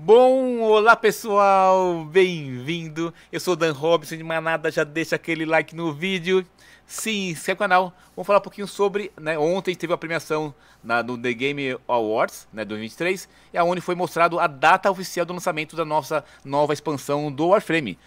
Bom, olá pessoal, bem-vindo. Eu sou o Dan Robson de Manada, já deixa aquele like no vídeo. Sim, inscreve no canal. Vamos falar um pouquinho sobre, né, ontem teve a premiação na, no The Game Awards, né, 2023, e aonde foi mostrado a data oficial do lançamento da nossa nova expansão do Warframe.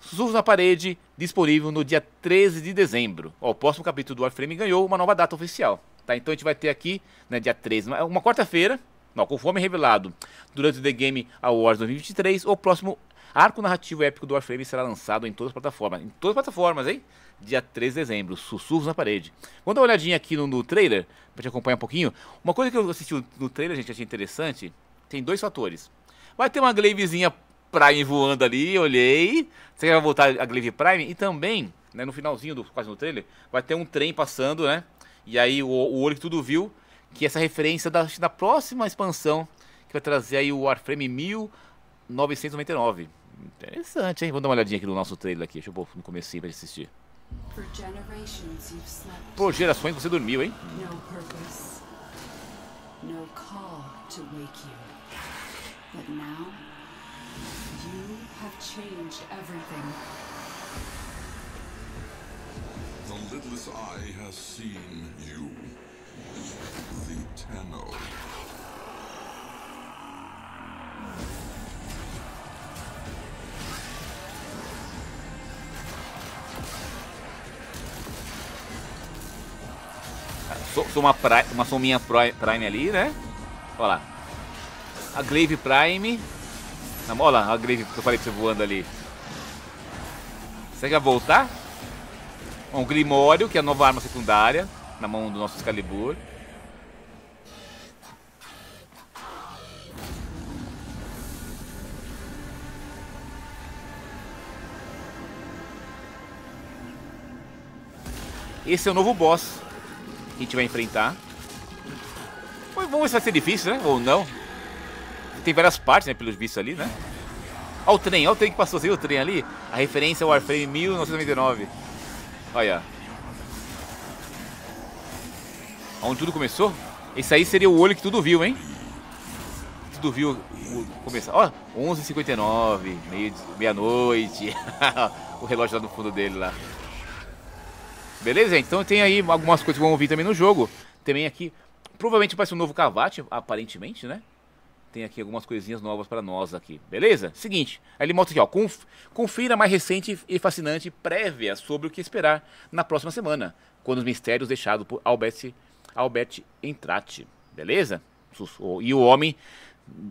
Sussurros na Parede, disponível no dia 13 de dezembro. Ó, o próximo capítulo do Warframe ganhou uma nova data oficial. Tá? Então a gente vai ter aqui, né, dia 13, uma quarta-feira, não, conforme revelado durante o The Game Awards 2023, o próximo arco narrativo épico do Warframe será lançado em todas as plataformas. Em todas as plataformas, hein? Dia 3 de dezembro, Sussurros na Parede. Vamos dar uma olhadinha aqui no, no trailer, pra te acompanhar um pouquinho. Uma coisa que eu assisti no trailer, gente, achei interessante, tem dois fatores. Vai ter uma Glaivezinha Prime voando ali, olhei. Você vai voltar a Glaive Prime? E também, né, no finalzinho, do, quase no trailer, vai ter um trem passando, né? E aí o, o olho que tudo viu que essa referência da, da próxima expansão que vai trazer aí o Warframe 1999. Interessante, hein? Vamos dar uma olhadinha aqui no nosso trailer aqui. Deixa eu pôr no comecinho pra gente assistir. Por gerações você dormiu, hein? No purpose. No call to wake you. But now you have changed everything. The lidless eye has seen you. Sou, uma, uma sominha Prime ali, né? Olha lá. A Grave Prime. Olha lá, a Grave que eu falei pra você voando ali. Você a voltar? Um Grimório, que é a nova arma secundária na mão do nosso Excalibur. Esse é o novo boss que a gente vai enfrentar. Vamos ver se vai ser difícil, né? Ou não. Tem várias partes, né? Pelos visto ali, né? Olha o trem, olha o trem que passou. Você viu o trem ali? A referência é o Warframe 1999. Olha. Onde tudo começou? Esse aí seria o olho que tudo viu, hein? Tudo viu começar. Ó, 11h59, meia-noite. o relógio lá no fundo dele lá. Beleza? Então tem aí algumas coisas que vão ouvir também no jogo. Também aqui, provavelmente vai ser um novo Cavate, aparentemente, né? Tem aqui algumas coisinhas novas para nós aqui, beleza? Seguinte, aí ele mostra aqui, ó, conf confira mais recente e fascinante prévia sobre o que esperar na próxima semana, quando os mistérios deixados por Albert Albert Entrate, beleza? E o homem,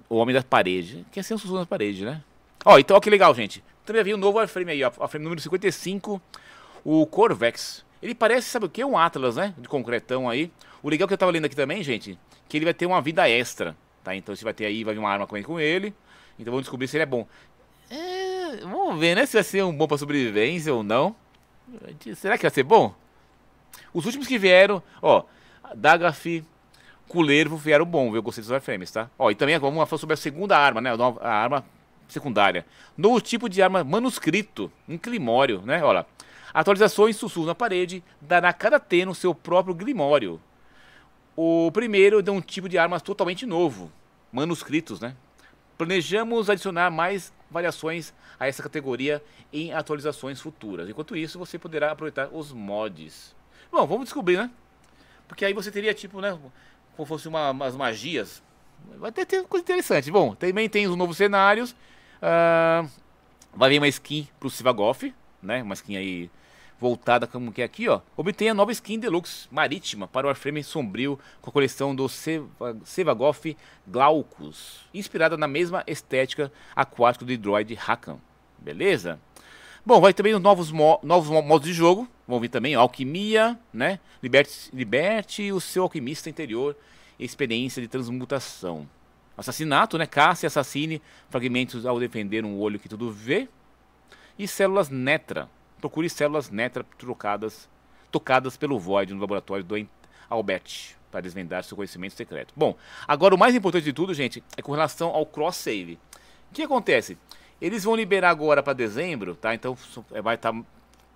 o homem da parede, que é ser um sussurro na parede, né? Ó, então ó que legal, gente. Também já vi um novo airframe aí, ó, Warframe número 55, o Corvex. Ele parece, sabe o que? Um Atlas, né? De concretão aí. O legal que eu tava lendo aqui também, gente, que ele vai ter uma vida extra, tá? Então você vai ter aí, vai vir uma arma com ele. Então vamos descobrir se ele é bom. É, vamos ver, né? Se vai ser um bom pra sobrevivência ou não. Será que vai ser bom? Os últimos que vieram, ó, Dagaf, Culervo vieram bom, viu? Gostei dos wireframes, tá? Ó, e também vamos falar sobre a segunda arma, né? A arma secundária. Novo tipo de arma manuscrito, um climório, né? Olha lá. Atualizações, sussurro na parede, dará cada teno seu próprio grimório. O primeiro é um tipo de arma totalmente novo, manuscritos, né? Planejamos adicionar mais variações a essa categoria em atualizações futuras. Enquanto isso, você poderá aproveitar os mods. Bom, vamos descobrir, né? Porque aí você teria, tipo, né? Como fosse uma, umas magias. Vai ter, ter coisa interessante. Bom, também tem os novos cenários. Uh, vai vir uma skin pro Sivagoff, né? Uma skin aí voltada como que é aqui, ó. Obtenha nova skin deluxe marítima para o Warframe Sombrio com a coleção do Sivagoff Glaucus, inspirada na mesma estética aquática do droid Hakan. Beleza? Bom, vai também os novos, mo novos modos de jogo. Vão vir também alquimia, né? Liberte, liberte o seu alquimista interior experiência de transmutação. Assassinato, né? Caça e assassine fragmentos ao defender um olho que tudo vê. E células netra. Procure células netra trocadas, tocadas pelo Void no laboratório do Albert para desvendar seu conhecimento secreto. Bom, agora o mais importante de tudo, gente, é com relação ao cross-save. O que acontece? Eles vão liberar agora para dezembro, tá? Então é, vai estar tá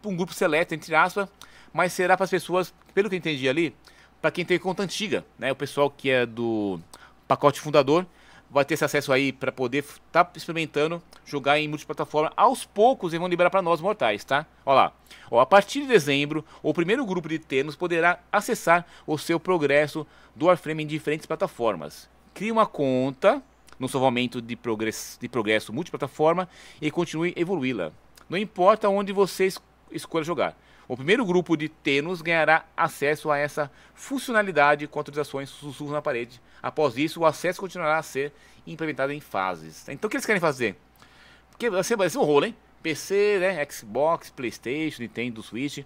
um grupo seleto, entre aspas, mas será para as pessoas, pelo que eu entendi ali, para quem tem conta antiga, né? O pessoal que é do pacote fundador vai ter esse acesso aí para poder estar tá experimentando jogar em multiplataforma. Aos poucos eles vão liberar para nós mortais, tá? Olha lá. Ó, a partir de dezembro, o primeiro grupo de termos poderá acessar o seu progresso do Warframe em diferentes plataformas. Crie uma conta no salvamento de progresso, de progresso multiplataforma e continue evoluí-la. Não importa onde você escolha jogar. O primeiro grupo de tênus ganhará acesso a essa funcionalidade com atualizações sussurros na parede. Após isso, o acesso continuará a ser implementado em fases. Então, o que eles querem fazer? Porque vai ser, vai ser um rolo, hein? PC, né? Xbox, Playstation, Nintendo, Switch.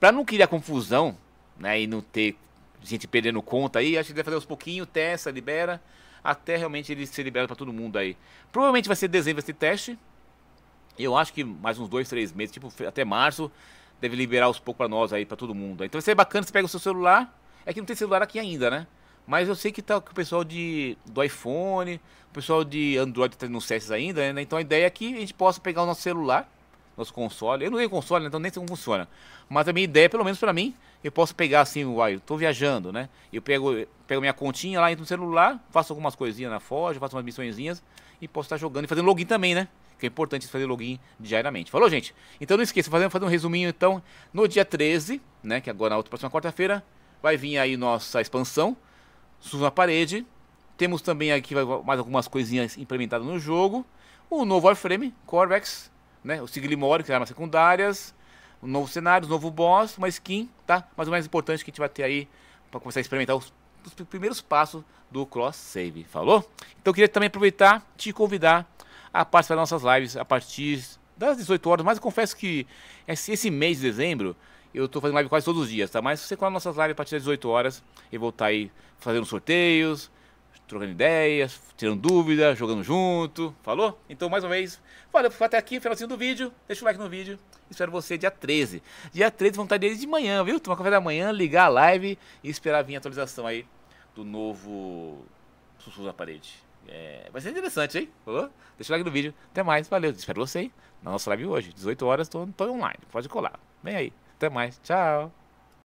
Para não criar confusão né? e não ter gente perdendo conta aí, acho que deve fazer aos pouquinhos, testa, libera até realmente ele ser liberado para todo mundo aí. Provavelmente vai ser dezembro esse teste. Eu acho que mais uns dois, três meses, tipo até março, deve liberar os pouco para nós aí, para todo mundo. Então vai ser bacana, você pega o seu celular. É que não tem celular aqui ainda, né? Mas eu sei que tá com o pessoal de, do iPhone, o pessoal de Android tá no CES ainda, né? Então a ideia é que a gente possa pegar o nosso celular, nosso console. Eu não tenho console, né? então nem sei como funciona. Mas a minha ideia, pelo menos para mim, eu posso pegar assim, uai, eu tô viajando, né? Eu pego, pego minha continha lá, entro no celular, faço algumas coisinhas na Forge, faço umas missõezinhas e posso estar jogando e fazendo login também, né? Que é importante fazer login diariamente. Falou, gente? Então não esqueça, fazendo, fazer um resuminho então, no dia 13, né? Que agora na é outra próxima quarta-feira, vai vir aí nossa expansão, SUS na parede. Temos também aqui mais algumas coisinhas implementadas no jogo. O novo Warframe, Corvex, né? O Siglimori, que é armas secundárias um novo cenário, um novo boss, uma skin, tá? Mas o mais importante é que a gente vai ter aí para começar a experimentar os, os primeiros passos do cross save, falou? Então eu queria também aproveitar te convidar a participar das nossas lives a partir das 18 horas, mas eu confesso que esse, esse mês de dezembro eu estou fazendo live quase todos os dias, tá? Mas você colar nossas lives a partir das 18 horas, e voltar tá aí fazendo sorteios, trocando ideias, tirando dúvida, jogando junto, falou? Então, mais uma vez, valeu por ficar até aqui, finalzinho do vídeo, deixa o like no vídeo Espero você dia 13. Dia 13 vão estar desde de manhã, viu? Tomar café da manhã, ligar a live e esperar vir a atualização aí do novo Sussurro da Parede. É... vai ser interessante, hein? Oh, deixa o like no vídeo. Até mais, valeu. Espero você hein? na nossa live hoje. 18 horas, Estou tô online. Pode colar. Vem aí. Até mais. Tchau.